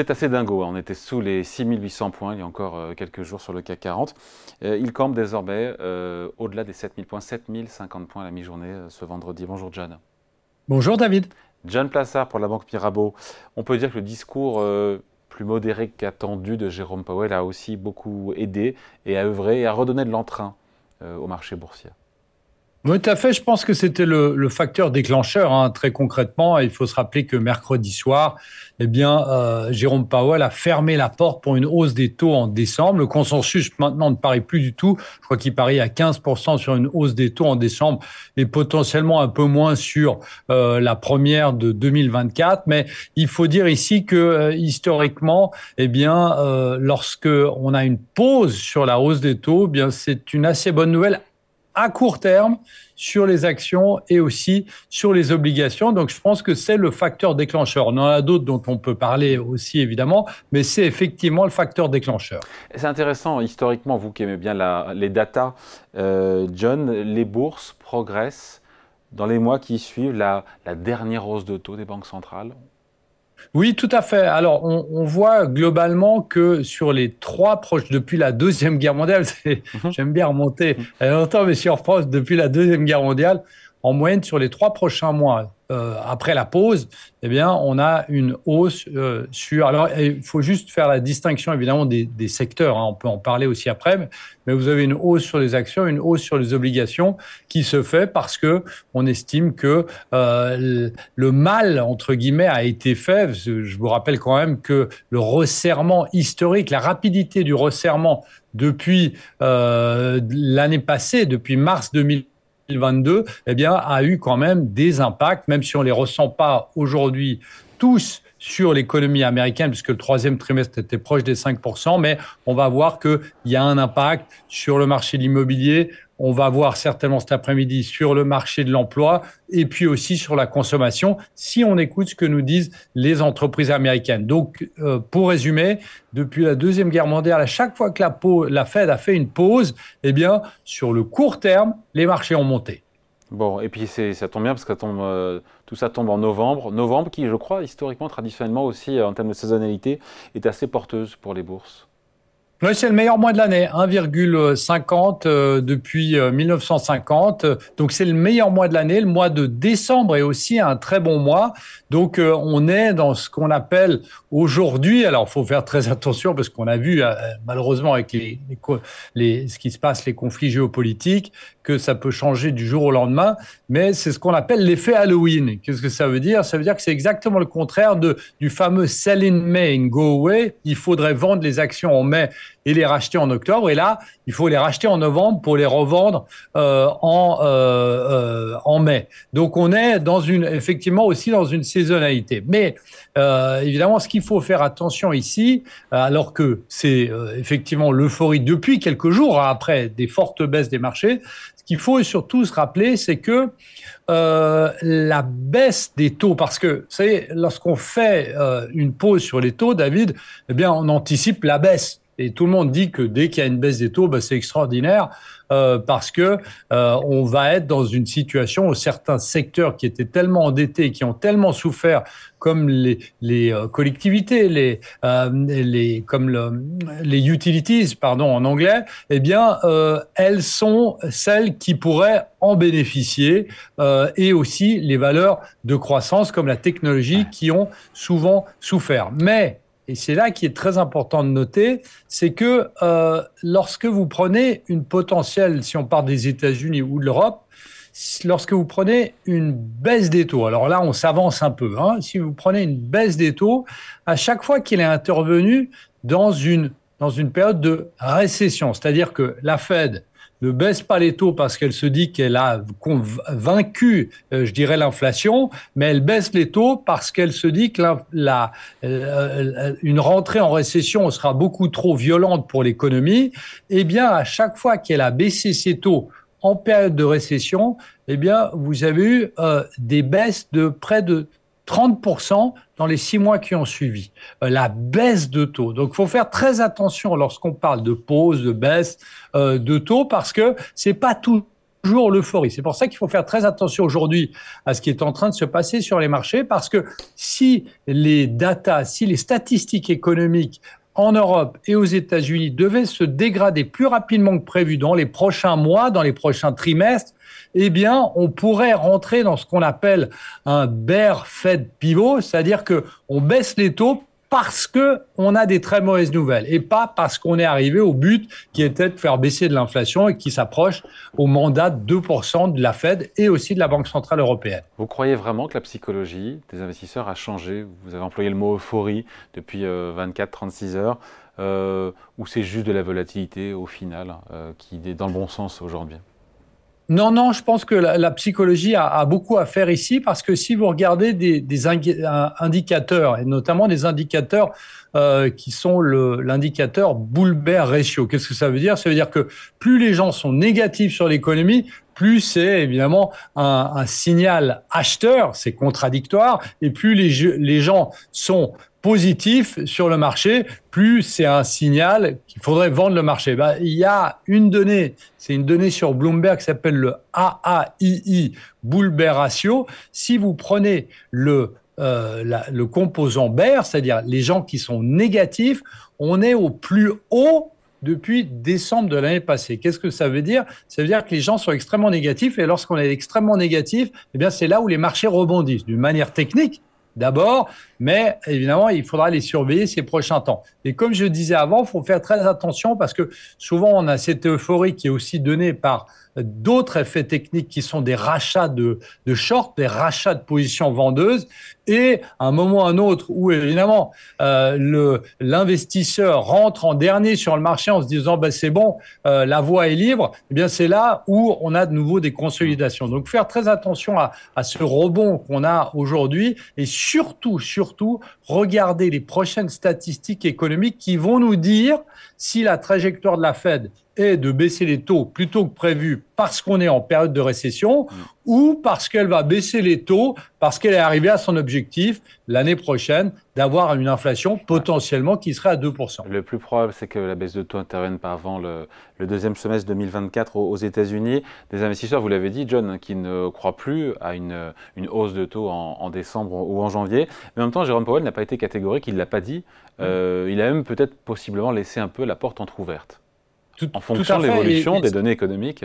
C'est assez dingo, hein. on était sous les 6800 points il y a encore euh, quelques jours sur le CAC 40. Euh, il campe désormais euh, au-delà des 7000 points, 7050 points à la mi-journée ce vendredi. Bonjour John. Bonjour David. John Plassard pour la Banque Mirabeau. On peut dire que le discours plus modéré qu'attendu de Jérôme Powell a aussi beaucoup aidé et a œuvré et à redonner de l'entrain au marché boursier. Oui, tout à fait. Je pense que c'était le, facteur déclencheur. Hein, très concrètement, il faut se rappeler que mercredi soir, eh bien, euh, Jérôme Powell a fermé la porte pour une hausse des taux en décembre. Le consensus maintenant ne parie plus du tout. Je crois qu'il parie à 15% sur une hausse des taux en décembre et potentiellement un peu moins sur euh, la première de 2024. Mais il faut dire ici que euh, historiquement, eh bien, lorsque on a une pause sur la hausse des taux, eh bien, c'est une assez bonne nouvelle à court terme sur les actions et aussi sur les obligations. Donc je pense que c'est le facteur déclencheur. On en a d'autres dont on peut parler aussi évidemment, mais c'est effectivement le facteur déclencheur. C'est intéressant, historiquement, vous qui aimez bien les datas, euh, John, les bourses progressent dans les mois qui suivent la, la dernière hausse de taux des banques centrales. Oui, tout à fait. Alors, on, on voit globalement que sur les trois proches, depuis la Deuxième Guerre mondiale, mhm. j'aime bien remonter mhm. euh, longtemps, mais depuis la Deuxième Guerre mondiale, en moyenne, sur les trois prochains mois, euh, après la pause, eh bien, on a une hausse euh, sur. Alors, il faut juste faire la distinction évidemment des, secteurs. Hein. on peut en parler aussi après, mais, vous avez une hausse sur les actions, une hausse sur les obligations qui se fait parce que on estime que euh, le mal entre guillemets a été fait. Je vous rappelle quand même que le resserrement historique, la rapidité du resserrement depuis l'année passée, depuis mars 2000 2022, eh bien, a eu quand même des impacts, même si on les ressent pas aujourd'hui tous sur l'économie américaine, puisque le troisième trimestre était proche des 5%, mais on va voir qu'il y a un impact sur le marché de l'immobilier, on va voir certainement cet après-midi sur le marché de l'emploi et puis aussi sur la consommation, si on écoute ce que nous disent les entreprises américaines. Donc, euh, pour résumer, depuis la Deuxième Guerre mondiale, à chaque fois que la, la Fed a fait une pause, eh bien, sur le court terme, les marchés ont monté. Bon, et puis ça tombe bien parce que tombe, euh, tout ça tombe en novembre. Novembre qui, je crois, historiquement, traditionnellement aussi, en termes de saisonnalité, est assez porteuse pour les bourses. Oui, c'est le meilleur mois de l'année, 1,50 euh, depuis 1950. Euh, Donc c'est le meilleur mois de l'année. Le mois de décembre est aussi un très bon mois. Donc euh, on est dans ce qu'on appelle aujourd'hui, alors faut faire très attention parce qu'on a vu malheureusement avec les, les, ce qui se passe, les conflits géopolitiques, que ça peut changer du jour au lendemain, mais c'est ce qu'on appelle l'effet Halloween. Qu'est-ce que ça veut dire Ça veut dire que c'est exactement le contraire de, du fameux sell in May and go away. Il faudrait vendre les actions en mai et les racheter en octobre. Et là, il faut les racheter en novembre pour les revendre euh, en, euh, euh, en mai. Donc on est dans une, effectivement aussi dans une saisonnalité. Mais évidemment, ce qu'il faut faire attention ici, alors que c'est effectivement l'euphorie depuis quelques jours hein, après des fortes baisses des marchés, ce qu'il faut surtout se rappeler, c'est que la baisse des taux, parce que, vous savez, lorsqu'on fait une pause sur les taux, David, eh bien, on anticipe la baisse. Et tout le monde dit que dès qu'il y a une baisse des taux, bah, c'est extraordinaire euh, parce que euh, on va être dans une situation où certains secteurs qui étaient tellement endettés, qui ont tellement souffert, comme les, euh, collectivités, les, comme les utilities, pardon en anglais, eh bien elles sont celles qui pourraient en bénéficier et aussi les valeurs de croissance comme la technologie qui ont souvent souffert. Mais et c'est là qui est très important de noter, c'est que euh, lorsque vous prenez une potentielle, si on part des États-Unis ou de l'Europe, lorsque vous prenez une baisse des taux, alors là on s'avance un peu, hein, si vous prenez une baisse des taux, à chaque fois qu'il est intervenu dans une, dans une période de récession, c'est-à-dire que la Fed ne baisse pas les taux parce qu'elle se dit qu'elle a vaincu, euh, je dirais, l'inflation, mais elle baisse les taux parce qu'elle se dit que la, euh, euh, une rentrée en récession sera beaucoup trop violente pour l'économie. Eh bien, à chaque fois qu'elle a baissé ses taux en période de récession, eh bien, vous avez eu des baisses de près de 30% dans les six mois qui ont suivi, euh, la baisse de taux. Donc, il faut faire très attention lorsqu'on parle de pause, de baisse euh, de taux, parce que c'est pas toujours l'euphorie. C'est pour ça qu'il faut faire très attention aujourd'hui à ce qui est en train de se passer sur les marchés, parce que si les data, si les statistiques économiques en Europe et aux États-Unis devait se dégrader plus rapidement que prévu dans les prochains mois, dans les prochains trimestres, eh bien, on pourrait rentrer dans ce qu'on appelle un bear Fed pivot, c'est-à-dire que on baisse les taux parce que on a des très mauvaises nouvelles et pas parce qu'on est arrivé au but qui était de faire baisser de l'inflation et qui s'approche au mandat de 2% de la Fed et aussi de la Banque Centrale Européenne. Vous croyez vraiment que la psychologie des investisseurs a changé Vous avez employé le mot euphorie depuis 24-36 euh, heures. Euh, ou c'est juste de la volatilité au final euh, qui est dans le bon sens aujourd'hui non, non, je pense que la, psychologie a, beaucoup à faire ici parce que si vous regardez des, indicateurs, et notamment des indicateurs euh, qui sont l'indicateur Boulbert Ratio, qu'est-ce que ça veut dire Ça veut dire que plus les gens sont négatifs sur l'économie, plus c'est évidemment un, signal acheteur, c'est contradictoire, et plus les, gens sont positifs sur le marché, plus c'est un signal qu'il faudrait vendre le marché. Bah, il y a une donnée, c'est une donnée sur Bloomberg qui s'appelle le AAII, Bull Ratio. Si vous prenez le euh, le composant bear, c'est-à-dire les gens qui sont négatifs, on est au plus haut depuis décembre de l'année passée. Qu'est-ce que ça veut dire Ça veut dire que les gens sont extrêmement négatifs et lorsqu'on est extrêmement négatif, eh bien c'est là où les marchés rebondissent d'une manière technique d'abord, mais évidemment, il faudra les surveiller ces prochains temps. Et comme je disais avant, il faut faire très attention parce que souvent on a cette euphorie qui est aussi donnée par d'autres effets techniques qui sont des rachats de, shorts, des rachats de positions vendeuses, et à un moment ou un autre où évidemment euh, l'investisseur rentre en dernier sur le marché en se disant bah, c'est bon, euh, la voie est libre, eh bien c'est là où on a de nouveau des consolidations. Donc faire très attention à, à ce rebond qu'on a aujourd'hui et surtout, surtout, regarder les prochaines statistiques économiques qui vont nous dire si la trajectoire de la Fed est de baisser les taux plutôt que prévu parce qu'on est en période de récession mm. ou parce qu'elle va baisser les taux parce qu'elle est arrivée à son objectif l'année prochaine d'avoir une inflation potentiellement qui serait à 2%. Le plus probable, c'est que la baisse de taux intervienne par avant le, deuxième semestre 2024 aux, États-Unis. Des investisseurs, vous l'avez dit, John, qui ne croient plus à une, hausse de taux en, décembre ou en janvier. Mais en même temps, Jérôme Powell n'a pas été catégorique, il ne l'a pas dit. Mm. Euh, il a même peut-être possiblement laissé un peu la porte entrouverte en fonction de l'évolution des données économiques.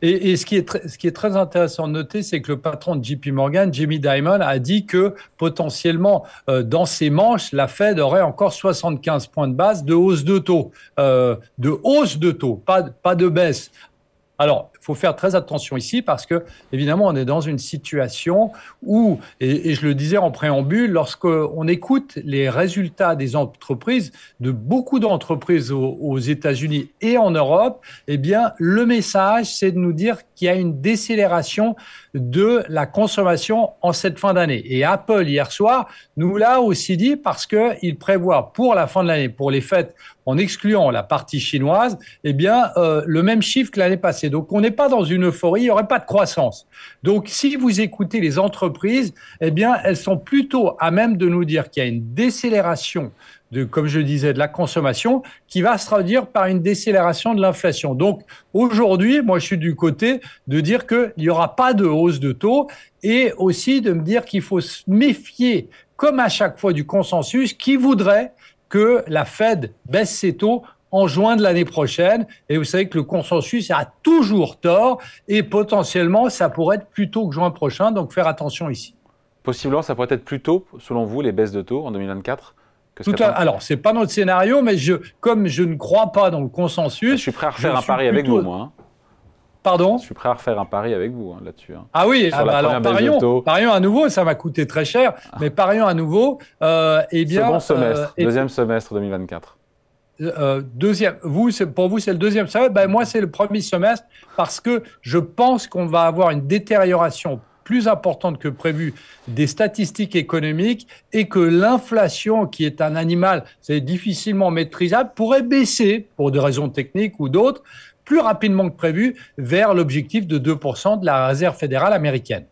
Et, ce, qui est très, ce qui est très intéressant de noter, c'est que le patron de JP Morgan, Jimmy Dimon, a dit que potentiellement, euh, dans ses manches, la Fed aurait encore 75 points de base de hausse de taux. Euh, de hausse de taux, pas, pas de baisse. Alors, faut faire très attention ici parce que, évidemment, on est dans une situation où, et, je le disais en préambule, lorsqu'on écoute les résultats des entreprises, de beaucoup d'entreprises aux, États-Unis et en Europe, eh bien, le message, c'est de nous dire qu'il y a une décélération de la consommation en cette fin d'année. Et Apple, hier soir, nous l'a aussi dit parce qu'il prévoit pour la fin de l'année, pour les fêtes, en excluant la partie chinoise, eh bien, euh, le même chiffre que l'année passée. Donc, on est pas dans une euphorie, il n'y aurait pas de croissance. Donc, si vous écoutez les entreprises, eh bien, elles sont plutôt à même de nous dire qu'il y a une décélération de, comme je disais, de la consommation, qui va se traduire par une décélération de l'inflation. Donc aujourd'hui, moi je suis du côté de dire qu'il n'y aura pas de hausse de taux et aussi de me dire qu'il faut se méfier, comme à chaque fois, du consensus qui voudrait que la Fed baisse ses taux en juin de l'année prochaine. Et vous savez que le consensus a toujours tort et potentiellement, ça pourrait être plus tôt que juin prochain. Donc, faire attention ici. Possiblement, ça pourrait être plus tôt, selon vous, les baisses de taux en 2024 que ce Tout à, alors, c'est pas notre scénario, mais je, comme je ne crois pas dans le consensus. Je suis prêt à refaire un pari avec vous, moi. Hein. Pardon Je suis prêt à refaire un pari avec vous hein, là-dessus. Hein. Ah oui, ah bah alors parions, parions, à nouveau, ça m'a coûté très cher, ah. mais parions à nouveau. Euh, eh bien, Second semestre, euh, deuxième semestre 2024. Euh, deuxième, vous, pour vous, c'est le deuxième semestre. Ben, moi, c'est le premier semestre parce que je pense qu'on va avoir une détérioration plus importante que prévu des statistiques économiques et que l'inflation, qui est un animal, difficilement maîtrisable, pourrait baisser pour des raisons techniques ou d'autres plus rapidement que prévu vers l'objectif de 2% de la réserve fédérale américaine.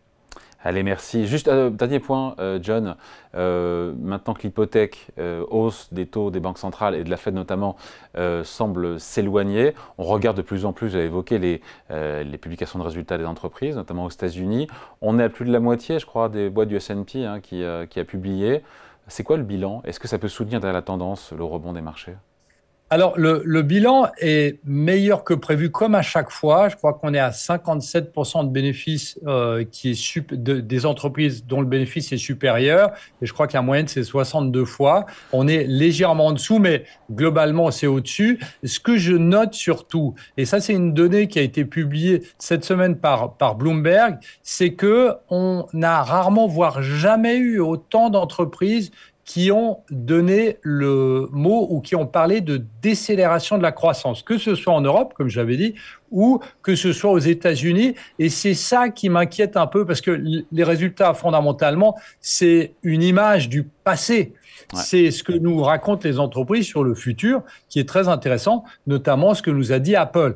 Allez, merci. Juste un euh, dernier point, euh, John. Euh, maintenant que l'hypothèque hausse des taux des banques centrales et de la Fed notamment semble s'éloigner, on regarde de plus en plus, à évoqué les, publications de résultats des entreprises, notamment aux États-Unis. On est à plus de la moitié, je crois, des boîtes du SP hein, qui, qui a publié. C'est quoi le bilan Est-ce que ça peut soutenir la tendance le rebond des marchés alors, le, bilan est meilleur que prévu, comme à chaque fois. Je crois qu'on est à 57% de bénéfices euh, qui est des entreprises dont le bénéfice est supérieur. Et je crois que la moyenne, c'est 62 fois. On est légèrement en dessous, mais globalement, c'est au-dessus. Ce que je note surtout, et ça, c'est une donnée qui a été publiée cette semaine par, Bloomberg, c'est que on a rarement, voire jamais eu autant d'entreprises qui ont donné le mot ou qui ont parlé de décélération de la croissance, que ce soit en Europe, comme j'avais dit, ou que ce soit aux États-Unis. Et c'est ça qui m'inquiète un peu parce que les résultats, fondamentalement, c'est une image du passé. C'est ce que nous racontent les entreprises sur le futur qui est très intéressant, notamment ce que nous a dit Apple.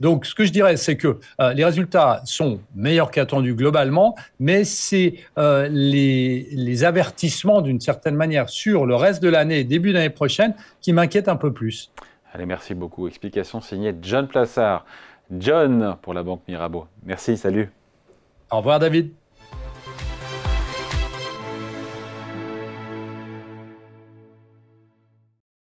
Donc, ce que je dirais, c'est que euh, les résultats sont meilleurs qu'attendus globalement, mais c'est euh, les, avertissements d'une certaine manière sur le reste de l'année et début d'année prochaine qui m'inquiètent un peu plus. Allez, merci beaucoup. Explication signée John Plassard. John pour la Banque Mirabeau. Merci, salut. Au revoir, David.